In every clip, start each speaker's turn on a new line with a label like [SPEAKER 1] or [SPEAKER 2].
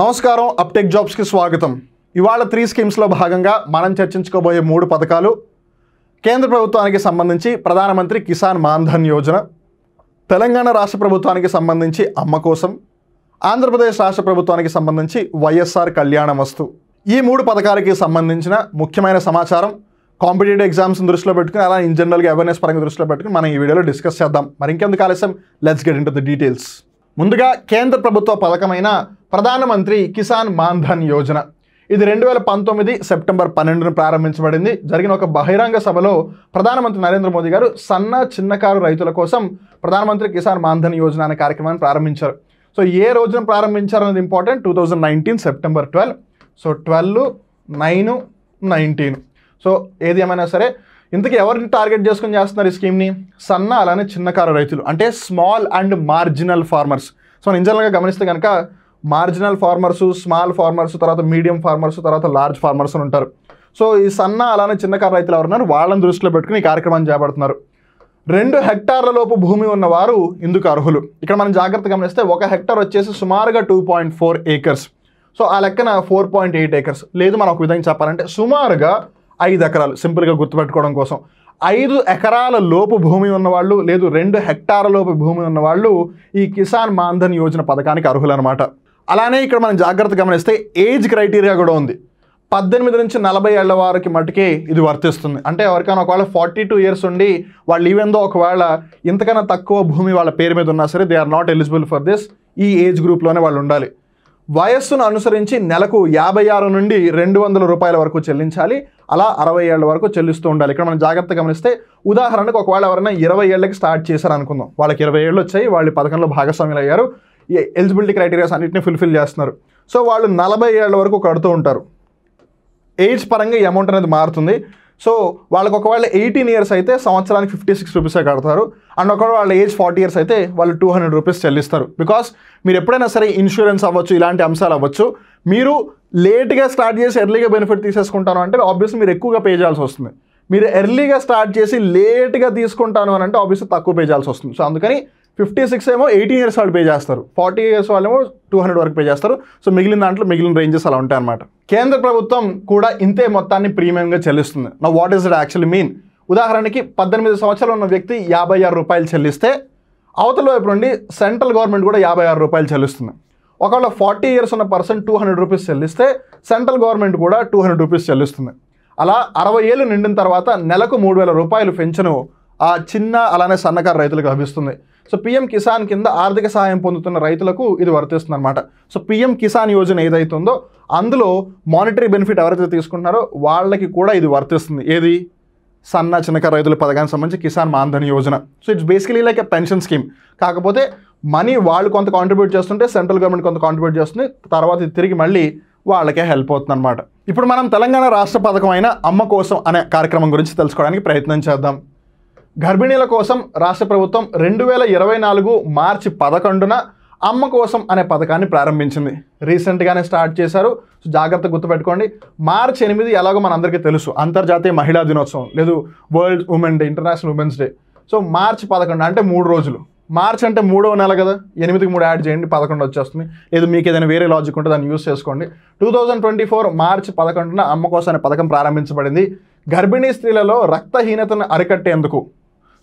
[SPEAKER 1] నమస్కారం అప్టెక్ జాబ్స్కి స్వాగతం ఇవాళ త్రీ స్కీమ్స్లో భాగంగా మనం చర్చించుకోబోయే మూడు పథకాలు కేంద్ర ప్రభుత్వానికి సంబంధించి ప్రధానమంత్రి కిసాన్ మాన్ధన్ యోజన తెలంగాణ రాష్ట్ర ప్రభుత్వానికి సంబంధించి అమ్మ కోసం ఆంధ్రప్రదేశ్ రాష్ట్ర ప్రభుత్వానికి సంబంధించి వైఎస్ఆర్ కళ్యాణ వస్తు ఈ మూడు పథకాలకి సంబంధించిన ముఖ్యమైన సమాచారం కాంపిటేటివ్ ఎగ్జామ్స్ దృష్టిలో పెట్టుకుని అలా ఇన్ జనరల్గా అవేర్నెస్ పరంగా దృష్టిలో పెట్టుకుని మనం ఈ వీడియోలో డిస్కస్ చేద్దాం మరి ఇంకెందుకు ఆలస్యం let's get into the details ముందుగా కేంద్ర ప్రభుత్వ పథకమైన ప్రధానమంత్రి కిసాన్ మాన్ధన్ యోజన ఇది రెండు వేల పంతొమ్మిది సెప్టెంబర్ పన్నెండును ప్రారంభించబడింది జరిగిన ఒక బహిరంగ సభలో ప్రధానమంత్రి నరేంద్ర మోదీ గారు సన్న చిన్నకారు రైతుల కోసం ప్రధానమంత్రి కిసాన్ మాన్ధన్ యోజన అనే కార్యక్రమాన్ని ప్రారంభించారు సో ఏ రోజున ప్రారంభించారు అనేది important two thousand nineteen September twelve so twelve nine nineteen so ఏది ఏమైనా సరే ఇంతకీ ఎవరిని టార్గెట్ చేసుకుని చేస్తున్నారు ఈ స్కీమ్ని సన్న అలానే చిన్నకారు రైతులు అంటే small and marginal farmers so మనం ఇంజనల్గా గమనిస్తే కనుక మార్జినల్ ఫార్మర్స్ స్మాల్ ఫార్మర్స్ తర్వాత మీడియం ఫార్మర్స్ తర్వాత లార్జ్ ఫార్మర్స్ అని ఉంటారు సో ఈ సన్న అలానే చిన్నకారు రైతులు ఎవరున్నారు వాళ్ళని దృష్టిలో పెట్టుకుని ఈ కార్యక్రమాన్ని చేపడుతున్నారు రెండు హెక్టార్ల లోపు భూమి ఉన్నవారు ఇందుకు అర్హులు ఇక్కడ మనం జాగ్రత్త గమనిస్తే ఒక హెక్టార్ వచ్చేసి సుమారుగా two point four acres so ఆ లెక్కన ఫోర్ పాయింట్ ఎయిట్ ఏకర్స్ లేదు మనం ఒక విధంగా చెప్పాలంటే సుమారుగా ఐదు ఎకరాలు సింపుల్గా గుర్తుపెట్టుకోవడం కోసం ఐదు ఎకరాల లోపు భూమి ఉన్నవాళ్ళు లేదు రెండు హెక్టార్ల లోపు భూమి ఉన్నవాళ్ళు ఈ కిసాన్ మాన్ధన్ యోజన పథకానికి అర్హులన్నమాట అలానే ఇక్కడ మనం జాగ్రత్త గమనిస్తే ఏజ్ క్రైటీరియా కూడా ఉంది పద్దెనిమిది నుంచి నలభై ఏళ్ల వారికి మటుకే ఇది వర్తిస్తుంది అంటే ఎవరికైనా ఒకవేళ ఫార్టీ టూ ఇయర్స్ ఉండి వాళ్ళు ఈవెందో ఒకవేళ ఇంతకన్నా తక్కువ భూమి వాళ్ళ పేరు మీద ఉన్నా సరే they are not eligible for this ఈ ఏజ్ గ్రూప్లోనే వాళ్ళు ఉండాలి వయస్సును అనుసరించి నెలకు యాభై ఆరు నుండి రెండు వందల రూపాయల వరకు చెల్లించాలి అలా అరవై ఏళ్ళ వరకు చెల్లిస్తూ ఉండాలి ఇక్కడ మనం జాగ్రత్త గమనిస్తే ఉదాహరణకు ఒకవేళ ఎవరైనా ఇరవై ఏళ్ళకి స్టార్ట్ చేశారు అనుకుందాం వాళ్ళకి ఇరవై ఏళ్ళు వచ్చాయి వాళ్ళు పథకంలో భాగస్వాములు అయ్యారు ఎలిజిబిలిటీ క్రైటీరియాస్ అన్నింటిని ఫుల్ఫిల్ చేస్తున్నారు సో వాళ్ళు నలభై ఏళ్ళ వరకు కడుతూ ఉంటారు ఏజ్ పరంగా అమౌంట్ అనేది మారుతుంది సో వాళ్ళకి ఒకవేళ ఎయిటీన్ ఇయర్స్ అయితే సంవత్సరానికి ఫిఫ్టీ సిక్స్ రూపీసే కడతారు అండ్ ఒకవేళ వాళ్ళ ఏజ్ ఫార్టీ ఇయర్స్ అయితే వాళ్ళు టూ హండ్రెడ్ రూపీస్ చెల్లిస్తారు బికాస్ మీరు ఎప్పుడైనా సరే ఇన్సూరెన్స్ అవ్వచ్చు ఇలాంటి అంశాలు అవ్వచ్చు మీరు లేట్గా స్టార్ట్ చేసి ఎర్లీగా బెనిఫిట్ తీసేసుకుంటాను అంటే ఆబ్వియస్లీ మీరు ఎక్కువగా పే చేయాల్సి వస్తుంది మీరు ఎర్లీగా స్టార్ట్ చేసి లేట్గా తీసుకుంటాను అని అంటే ఆబ్వియస్లీ తక్కువ పే చేయాల్సి వస్తుంది సో అందుకని ఫిఫ్టీ సిక్స్ ఏమో ఎయిటీన్ ఇయర్స్ వాళ్ళు పే చేస్తారు ఫార్టీ ఇయర్స్ వాళ్ళేమో టూ హండ్రెడ్ వరకు పే చేస్తారు సో మిగిలిన దాంట్లో మిగిలిన రేంజెస్ అలా ఉంటాయి అన్నమాట కేంద్ర ప్రభుత్వం కూడా ఇంతే మొత్తాన్ని ప్రీమియంగా చెల్లిస్తుంది నా what is it actually mean ఉదాహరణకి పద్దెనిమిది సంవత్సరాలు ఉన్న వ్యక్తి యాభై ఆరు రూపాయలు చెల్లిస్తే అవతల వైపు నుండి సెంట్రల్ గవర్నమెంట్ కూడా యాభై ఆరు రూపాయలు చెల్లిస్తుంది ఒకవేళ ఫార్టీ ఇయర్స్ ఉన్న పర్సన్ టూ హండ్రెడ్ రూపీస్ చెల్లిస్తే సెంట్రల్ గవర్నమెంట్ కూడా టూ హండ్రెడ్ రూపీస్ చెల్లిస్తుంది అలా అరవై ఏళ్ళు నిండిన తర్వాత నెలకు మూడు వేల రూపాయలు పెంచను ఆ చిన్న అలానే సన్నకారు రైతులకు లభిస్తుంది సో పిఎం కిసాన్ కింద ఆర్థిక సహాయం పొందుతున్న రైతులకు ఇది వర్తిస్తుంది అనమాట సో పిఎం కిసాన్ యోజన ఏదైతుందో అందులో మానిటరీ బెనిఫిట్ ఎవరైతే తీసుకుంటున్నారో వాళ్ళకి కూడా ఇది వర్తిస్తుంది ఏది సన్న చిన్నక రైతుల పథకానికి సంబంధించి Kisan Maandhan Yojana so it's basically like a pension scheme కాకపోతే మనీ వాళ్ళు కొంత కాంట్రిబ్యూట్ చేస్తుంటే సెంట్రల్ గవర్నమెంట్ కొంత కాంట్రిబ్యూట్ చేస్తుంది తర్వాత ఇది తిరిగి మళ్ళీ వాళ్ళకే హెల్ప్ అవుతుంది అనమాట ఇప్పుడు మనం తెలంగాణ రాష్ట్ర పథకం అయిన అమ్మ కోసం అనే కార్యక్రమం గురించి తెలుసుకోవడానికి ప్రయత్నం చేద్దాం గర్భిణీల కోసం రాష్ట్ర ప్రభుత్వం రెండు వేల ఇరవై నాలుగు మార్చి పదకొండున అమ్మ కోసం అనే పథకాన్ని ప్రారంభించింది రీసెంట్గానే స్టార్ట్ చేశారు సో జాగ్రత్త గుర్తుపెట్టుకోండి మార్చ్ ఎనిమిది ఎలాగో మనందరికీ తెలుసు అంతర్జాతీయ మహిళా దినోత్సవం లేదు world women day international women's day so మార్చి పదకొండు అంటే మూడు రోజులు మార్చ్ అంటే మూడవ నెల కదా ఎనిమిదికి మూడు యాడ్ చేయండి పదకొండు వచ్చేస్తుంది లేదు మీకు ఏదైనా వేరే లాజిక్ ఉంటే దాన్ని యూస్ చేసుకోండి two thousand twenty four March పదకొండున అమ్మ కోసం అనే పథకం ప్రారంభించబడింది గర్భిణీ స్త్రీలలో రక్తహీనతను అరికట్టేందుకు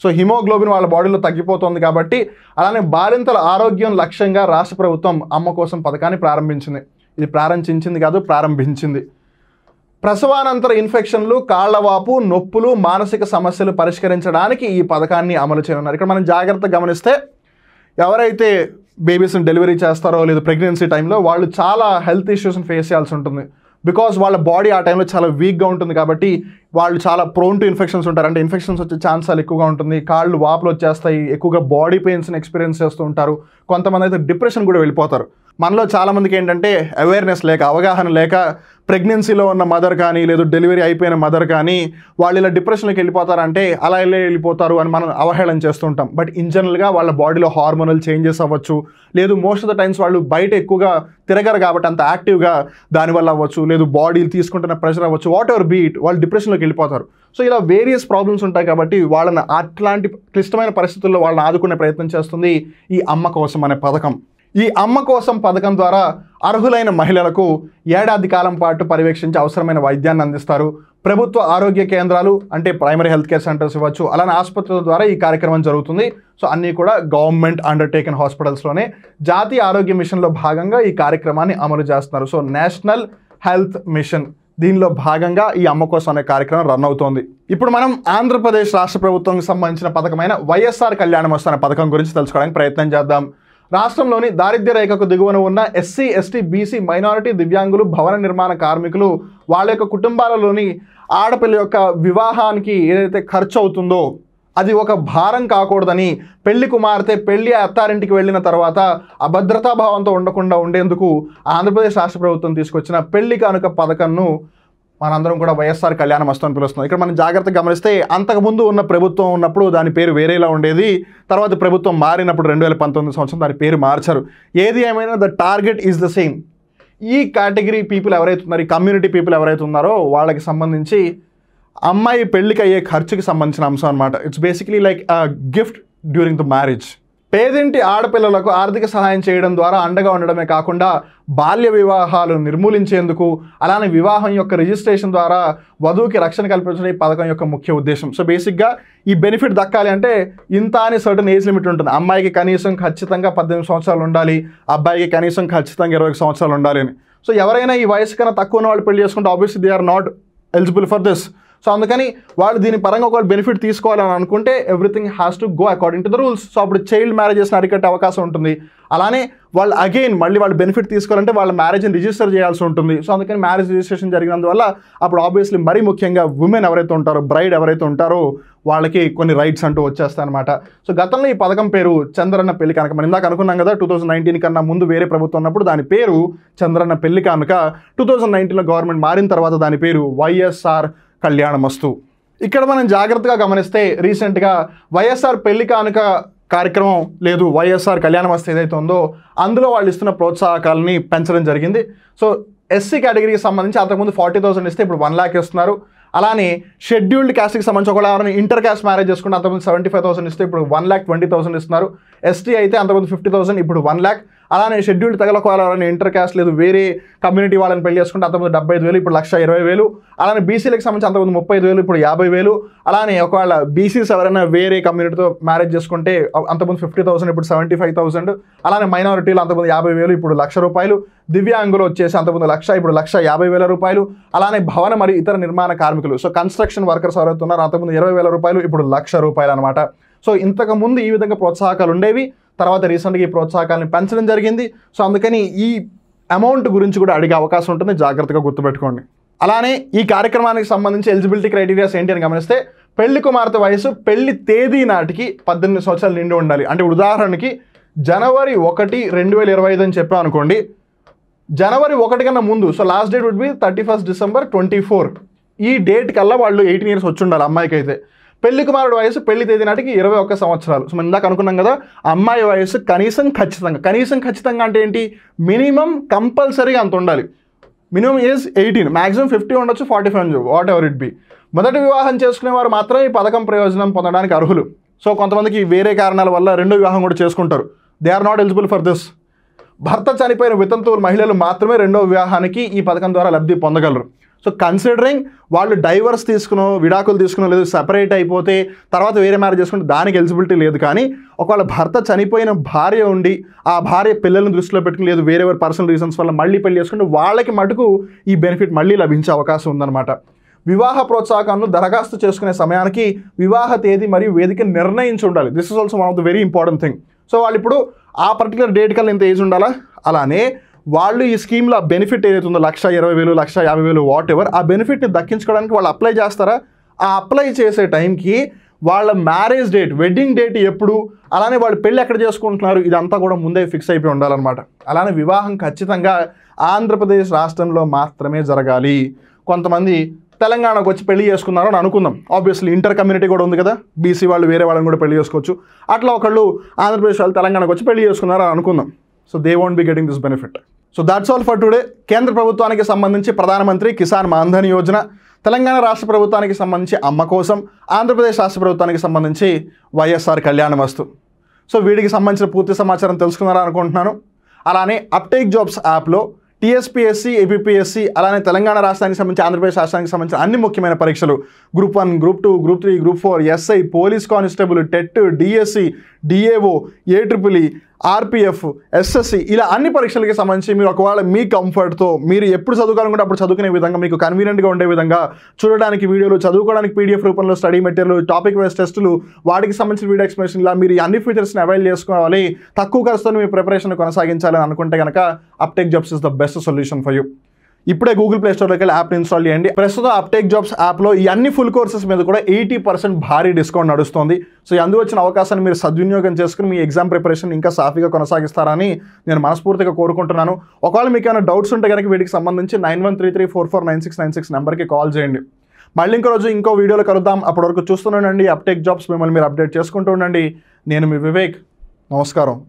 [SPEAKER 1] సో హిమోగ్లోబిన్ వాళ్ళ బాడీలో తగ్గిపోతుంది కాబట్టి అలానే బాలింతల ఆరోగ్యం లక్ష్యంగా రాష్ట్ర ప్రభుత్వం అమ్మ కోసం పథకాన్ని ప్రారంభించింది ఇది ప్రారంభించింది కాదు ప్రారంభించింది ప్రసవానంతర ఇన్ఫెక్షన్లు కాళ్లవాపు నొప్పులు మానసిక సమస్యలు పరిష్కరించడానికి ఈ పథకాన్ని అమలు చేయనున్నారు ఇక్కడ మనం జాగ్రత్తగా గమనిస్తే ఎవరైతే బేబీస్ని డెలివరీ చేస్తారో లేదా ప్రెగ్నెన్సీ టైంలో వాళ్ళు చాలా హెల్త్ ఇష్యూస్ని ఫేస్ చేయాల్సి ఉంటుంది బికాజ్ వాళ్ళ బాడీ ఆ టైంలో చాలా వీక్గా ఉంటుంది కాబట్టి వాళ్ళు చాలా ప్రోన్ టు ఇన్ఫెక్షన్స్ ఉంటారు అంటే ఇన్ఫెక్షన్స్ వచ్చే ఛాన్స్ చాలా ఎక్కువగా ఉంటుంది కాళ్ళు వాపులు వచ్చేస్తాయి ఎక్కువగా బాడీ పెయిన్స్ని ఎక్స్పీరియన్స్ చేస్తూ ఉంటారు కొంతమంది అయితే డిప్రెషన్ కూడా వెళ్ళిపోతారు మనలో చాలామందికి ఏంటంటే అవేర్నెస్ లేక అవగాహన లేక ప్రెగ్నెన్సీలో ఉన్న మదర్ కానీ లేదు డెలివరీ అయిపోయిన మదర్ కానీ వాళ్ళు ఇలా డిప్రెషన్లోకి వెళ్ళిపోతారంటే అలా ఇలా వెళ్ళిపోతారు అని మనం అవహేళన చేస్తుంటాం బట్ ఇన్ జనరల్గా వాళ్ళ బాడీలో హార్మోనల్ చేంజెస్ అవ్వచ్చు లేదు మోస్ట్ ఆఫ్ ద టైమ్స్ వాళ్ళు బయట ఎక్కువగా తిరగరు కాబట్టి అంత యాక్టివ్గా దానివల్ల అవ్వచ్చు లేదు బాడీలు తీసుకుంటున్న ప్రెషర్ అవ్వచ్చు వాట్ ఎవర్ బీట్ వాళ్ళు డిప్రెషన్లోకి వెళ్ళిపోతారు సో ఇలా వేరియస్ ప్రాబ్లమ్స్ ఉంటాయి కాబట్టి వాళ్ళని అట్లాంటి క్లిష్టమైన పరిస్థితుల్లో వాళ్ళని ఆదుకునే ప్రయత్నం చేస్తుంది ఈ అమ్మ కోసం అనే పథకం ఈ అమ్మ కోసం పథకం ద్వారా అర్హులైన మహిళలకు ఏడాది కాలం పాటు పర్యవేక్షించి అవసరమైన వైద్యాన్ని అందిస్తారు ప్రభుత్వ ఆరోగ్య కేంద్రాలు అంటే ప్రైమరీ హెల్త్ కేర్ సెంటర్స్ ఇవ్వచ్చు అలానే ఆసుపత్రుల ద్వారా ఈ కార్యక్రమం జరుగుతుంది సో అన్నీ కూడా గవర్నమెంట్ అండర్టేకిన్ హాస్పిటల్స్లోనే జాతీయ ఆరోగ్య మిషన్లో భాగంగా ఈ కార్యక్రమాన్ని అమలు చేస్తున్నారు సో నేషనల్ హెల్త్ మిషన్ దీనిలో భాగంగా ఈ అమ్మ కోసం అనే కార్యక్రమం రన్ అవుతోంది ఇప్పుడు మనం ఆంధ్రప్రదేశ్ రాష్ట్ర ప్రభుత్వంకి సంబంధించిన పథకమైన వైఎస్ఆర్ కళ్యాణం వస్తున్న పథకం గురించి తెలుసుకోవడానికి ప్రయత్నం చేద్దాం రాష్ట్రంలోని దారిద్ర్య రేఖకు దిగువన ఉన్న ఎస్సీ ఎస్టీ బీసీ మైనారిటీ దివ్యాంగులు భవన నిర్మాణ కార్మికులు వాళ్ళ యొక్క కుటుంబాలలోని ఆడపిల్ల యొక్క వివాహానికి ఏదైతే ఖర్చు అవుతుందో అది ఒక భారం కాకూడదని పెళ్లి కుమార్తె పెళ్లి అత్తారింటికి వెళ్ళిన తర్వాత అభద్రతాభావంతో ఉండకుండా ఉండేందుకు ఆంధ్రప్రదేశ్ రాష్ట్ర ప్రభుత్వం తీసుకొచ్చిన పెళ్లి కానుక పథకంను మనందరం కూడా వైఎస్ఆర్ కళ్యాణ మస్తు అని పిలుస్తున్నాం ఇక్కడ మనం జాగ్రత్తగా గమనిస్తే అంతకుముందు ఉన్న ప్రభుత్వం ఉన్నప్పుడు దాని పేరు వేరేలా ఉండేది తర్వాత ప్రభుత్వం మారినప్పుడు రెండు వేల పంతొమ్మిది సంవత్సరం దాని పేరు మార్చారు ఏది ఏమైనా the target is the same ఈ కేటగిరీ పీపుల్ ఎవరైతే ఉన్నారో ఈ కమ్యూనిటీ పీపుల్ ఎవరైతే ఉన్నారో వాళ్ళకి సంబంధించి అమ్మాయి పెళ్ళికి అయ్యే ఖర్చుకి సంబంధించిన అంశం అనమాట it's basically like gift during the marriage పేదింటి ఆడపిల్లలకు ఆర్థిక సహాయం చేయడం ద్వారా అండగా ఉండడమే కాకుండా బాల్య వివాహాలు నిర్మూలించేందుకు అలానే వివాహం యొక్క రిజిస్ట్రేషన్ ద్వారా వధువుకి రక్షణ కల్పించడం ఈ పథకం యొక్క ముఖ్య ఉద్దేశం సో బేసిక్గా ఈ బెనిఫిట్ దక్కాలి అంటే ఇంత అని సర్టన్ ఏజ్ లిమిట్ ఉంటుంది అమ్మాయికి కనీసం ఖచ్చితంగా పద్దెనిమిది సంవత్సరాలు ఉండాలి అబ్బాయికి కనీసం ఖచ్చితంగా ఇరవై సంవత్సరాలు ఉండాలి అని సో ఎవరైనా ఈ వయసు కన్నా తక్కువ వాళ్ళు పెళ్లి చేసుకుంటే obviously they are not eligible for this so అందుకని వాళ్ళు దీని పరంగా ఒకవేళ బెనిఫిట్ తీసుకోవాలని అనుకుంటే everything has to go according to the rules so అప్పుడు చైల్డ్ మ్యారేజెస్ని అరికట్టే అవకాశం ఉంటుంది అలానే వాళ్ళు అగైన్ మళ్ళీ వాళ్ళు బెనిఫిట్ తీసుకోవాలంటే వాళ్ళ మ్యారేజ్ని రిజిస్టర్ చేయాల్సి ఉంటుంది సో అందుకని మ్యారేజ్ రిజిస్ట్రేషన్ జరిగినందువల్ల అప్పుడు ఆబ్వియస్లీ మరీ ముఖ్యంగా ఉమెన్ ఎవరైతే ఉంటారో బ్రైడ్ ఎవరైతే ఉంటారో వాళ్ళకి కొన్ని రైట్స్ అంటూ వచ్చేస్తాయన్నమాట సో గతంలో ఈ పథకం పేరు చంద్రన్న పెళ్లి కనుక మనం ఇందాక అనుకున్నాం కదా టూ థౌసండ్ నైన్టీన్ కన్నా ముందు వేరే ప్రభుత్వం ఉన్నప్పుడు దాని పేరు చంద్రన్న పెళ్లి కనుక టూ థౌసండ్ నైన్టీన్లో గవర్నమెంట్ మారిన తర్వాత దాని పేరు వైఎస్ఆర్ కళ్యాణమస్తు ఇక్కడ మనం జాగ్రత్తగా గమనిస్తే రీసెంట్గా వైఎస్ఆర్ పెళ్లి కానుక కార్యక్రమం లేదు వైఎస్ఆర్ కళ్యాణమస్తు ఏదైతే ఉందో అందులో వాళ్ళు ఇస్తున్న ప్రోత్సాహకాలని పెంచడం జరిగింది సో ఎస్సీ కేటగిరీకి సంబంధించి అంతకుముందు ఫార్టీ థౌసండ్ ఇస్తే ఇప్పుడు వన్ ల్యాక్ ఇస్తున్నారు అలానే షెడ్యూల్డ్ క్యాస్ట్కి సంబంధించి ఒకవేళ ఎవరైనా ఇంటర్ క్యాస్ట్ మ్యారేజ్ చేసుకుంటే అంతకుముందు సెవెంటీ ఫైవ్ థౌసండ్ ఇస్తే ఇప్పుడు వన్ ల్యాక్ ట్వంటీ థౌసండ్ ఇస్తున్నారు ఎస్టీ అయితే అంతకుముందు ఫిఫ్టీ థౌసండ్ ఇప్పుడు వన్ ల్యాక్ అలానే షెడ్యూల్డ్ తెగలకు వాళ్ళని ఇంటర్ క్యాస్ట్ లేదు వేరే కమ్యూనిటీ వాళ్ళని పెళ్లి చేసుకుంటే అంతమంది డెబ్బై ఐదు వేలు ఇప్పుడు లక్ష ఇరవై వేలు అలానే బీసీలకు సంబంధించి అంతమంది ముప్పై ఐదు వేలు ఇప్పుడు యాభై వేలు అలానే ఒకవేళ బీసీస్ ఎవరైనా వేరే కమ్యూనిటీతో మ్యారేజ్ చేసుకుంటే అంతమంది ఫిఫ్టీ థౌసండ్ ఇప్పుడు సెవెంటీ ఫైవ్ థౌసండ్ అలానే మైనారిటీలు అంతమంది యాభై వేలు ఇప్పుడు లక్ష రూపాయలు దివ్యాంగులు వచ్చేసి అంతకుముందు లక్ష ఇప్పుడు లక్ష యాభై వేల రూపాయలు అలానే భవన మరియు ఇతర నిర్మాణ కార్మికులు సో కన్స్ట్రక్షన్ వర్కర్స్ ఎవరైతే ఉన్నారో అంతకుముందు ఇరవై వేల రూపాయలు ఇప్పుడు లక్ష రూపాయలు అనమాట సో ఇంతకుముందు ఈ విధంగా ప్రోత్సాహకాలు ఉండేవి తర్వాత రీసెంట్గా ఈ ప్రోత్సాహకాలను పెంచడం జరిగింది సో అందుకని ఈ అమౌంట్ గురించి కూడా అడిగే అవకాశం ఉంటుంది జాగ్రత్తగా గుర్తుపెట్టుకోండి అలానే ఈ కార్యక్రమానికి సంబంధించి ఎలిజిబిలిటీ క్రైటీరియాస్ ఏంటి అని గమనిస్తే పెళ్లి కుమార్తె వయసు పెళ్లి తేదీ నాటికి పద్దెనిమిది సంవత్సరాలు నిండి ఉండాలి అంటే ఉదాహరణకి జనవరి ఒకటి రెండు వేల ఇరవై ఐదు అని చెప్పాం అనుకోండి జనవరి ఒకటి కన్నా ముందు so last date would be thirty first December twenty four ఈ డేట్ కల్లా వాళ్ళు ఎయిటీన్ ఇయర్స్ వచ్చి ఉండాలి అమ్మాయికి అయితే పెళ్లి కుమారుడు వయసు పెళ్లి తేదీ నాటికి ఇరవై ఒక్క సంవత్సరాలు సో మనం ఇందాక అనుకున్నాం కదా అమ్మాయి వయసు కనీసం ఖచ్చితంగా కనీసం ఖచ్చితంగా అంటే ఏంటి మినిమం కంపల్సరీగా అంత ఉండాలి minimum age eighteen maximum fifty ఉండొచ్చు forty five whatever it be మొదటి వివాహం చేసుకునేవారు మాత్రం ఈ పథకం ప్రయోజనం పొందడానికి అర్హులు సో కొంతమందికి వేరే కారణాల వల్ల రెండో వివాహం కూడా చేసుకుంటారు they are not eligible for this భర్త చనిపోయిన వితంతువులు మహిళలు మాత్రమే రెండో వివాహానికి ఈ పథకం ద్వారా లబ్ధి పొందగలరు సో కన్సిడరింగ్ వాళ్ళు డైవర్స్ తీసుకునో విడాకులు తీసుకునో లేదు సపరేట్ అయిపోతే తర్వాత వేరే మ్యారేజ్ చేసుకుంటే దానికి ఎలిజిబిలిటీ లేదు కానీ ఒకవేళ భర్త చనిపోయిన భార్య ఉండి ఆ భార్య పిల్లల్ని దృష్టిలో పెట్టుకుని లేదు వేరే వేరే పర్సనల్ రీజన్స్ వల్ల మళ్ళీ పెళ్లి చేసుకుంటే వాళ్ళకి మటుకు ఈ బెనిఫిట్ మళ్ళీ లభించే అవకాశం ఉందన్నమాట వివాహ ప్రోత్సాహకాలను దరఖాస్తు చేసుకునే సమయానికి వివాహ తేదీ మరియు వేదిక నిర్ణయించి ఉండాలి this is also one of the very important thing so వాళ్ళు ఇప్పుడు ఆ పర్టికులర్ డేట్ కల్లా ఇంత ఏజ్ ఉండాలా అలానే వాళ్ళు ఈ స్కీమ్లో ఆ బెనిఫిట్ ఏదైతే ఉందో లక్ష ఇరవై వేలు లక్ష యాభై వేలు వాట్ ఎవర్ ఆ బెనిఫిట్ని దక్కించుకోవడానికి వాళ్ళు అప్లై చేస్తారా ఆ అప్లై చేసే టైంకి వాళ్ళ మ్యారేజ్ డేట్ వెడ్డింగ్ డేట్ ఎప్పుడు అలానే వాళ్ళు పెళ్ళి ఎక్కడ చేసుకుంటున్నారు ఇదంతా కూడా ముందే ఫిక్స్ అయిపోయి ఉండాలన్నమాట అలానే వివాహం ఖచ్చితంగా ఆంధ్రప్రదేశ్ రాష్ట్రంలో మాత్రమే జరగాలి కొంతమంది తెలంగాణకు వచ్చి పెళ్లి చేసుకున్నారు అని అనుకుందాం ఆబ్వియస్లీ ఇంటర్ కమ్యూనిటీ కూడా ఉంది కదా బీసీ వాళ్ళు వేరే వాళ్ళని కూడా పెళ్లి చేసుకోవచ్చు అట్లా ఒకళ్ళు ఆంధ్రప్రదేశ్ వాళ్ళు తెలంగాణకు వచ్చి పెళ్లి చేసుకున్నారు అని అనుకుందాం so they won't be getting this benefit so that's all for today కేంద్ర ప్రభుత్వానికి సంబంధించి ప్రధానమంత్రి కిసాన్ మాన్ధన్ యోజన తెలంగాణ రాష్ట్ర ప్రభుత్వానికి సంబంధించి అమ్మ కోసం ఆంధ్రప్రదేశ్ రాష్ట్ర ప్రభుత్వానికి సంబంధించి వైఎస్ఆర్ కళ్యాణ వస్తు సో వీడికి సంబంధించిన పూర్తి సమాచారం తెలుసుకున్నారా అనుకుంటున్నాను అలానే అప్టేక్ జాబ్స్ యాప్లో టీఎస్పీఎస్సీ ఏపీఎస్సీ అలానే తెలంగాణ రాష్ట్రానికి సంబంధించి ఆంధ్రప్రదేశ్ రాష్ట్రానికి సంబంధించిన అన్ని ముఖ్యమైన పరీక్షలు group one group two group three group four SI police constable TET DSC DAO triple RPF SSC ఇలా అన్ని పరీక్షలకి సంబంధించి మీరు ఒకవేళ మీ కంఫర్ట్తో మీరు ఎప్పుడు చదువుకోవాలనుకుంటే అప్పుడు చదువుకునే విధంగా మీకు కన్వీనియంట్గా ఉండే విధంగా చూడడానికి వీడియోలు చదువుకోవడానికి పీడిఎఫ్ రూపంలో స్టడీ మెటీరియల్ టాపిక్ వైజ్ టెస్టులు వాటికి సంబంధించిన వీడియో ఎక్స్ప్లెనేషన్ ఇలా మీరు అన్ని ఫీచర్స్ని అవైల్ చేసుకోవాలి తక్కువ ఖర్చుతో మీ ప్రిపరేషన్ కొనసాగించాలని అనుకుంటే కనుక Uptek jobs is the best solution for you ఇప్పుడే గూగుల్ ప్లే స్టోర్లోకి వెళ్ళి యాప్ని ఇన్స్టాల్ చేయండి ప్రస్తుతం అప్టేక్ జాబ్స్ యాప్లో ఈ అన్ని ఫుల్ కోర్సెస్ మీద కూడా ఎయిటీ పర్సెంట్ భారీ డిస్కౌంట్ నడుస్తుంది సో అందు వచ్చిన అవకాశాన్ని మీరు సద్వినియోగం చేసుకుని మీ ఎగ్జామ్ ప్రిపరేషన్ ఇంకా సాఫీగా కొనసాగిస్తారని నేను మనస్ఫూర్తిగా కోరుకుంటున్నాను ఒకవేళ మీకు ఏమైనా డౌట్స్ ఉంటే కనుక వీటికి సంబంధించి nine one three three four four nine six nine six నెంబర్కి కాల్ చేయండి మళ్ళీ ఇంకో రోజు ఇంకో వీడియోలో కలుద్దాం అప్పటివరకు వరకు చూస్తూనే ఉండండి అప్టేక్ జాబ్స్ మిమ్మల్ని మీరు అప్డేట్ చేసుకుంటూ ఉండండి నేను మీ వివేక్ నమస్కారం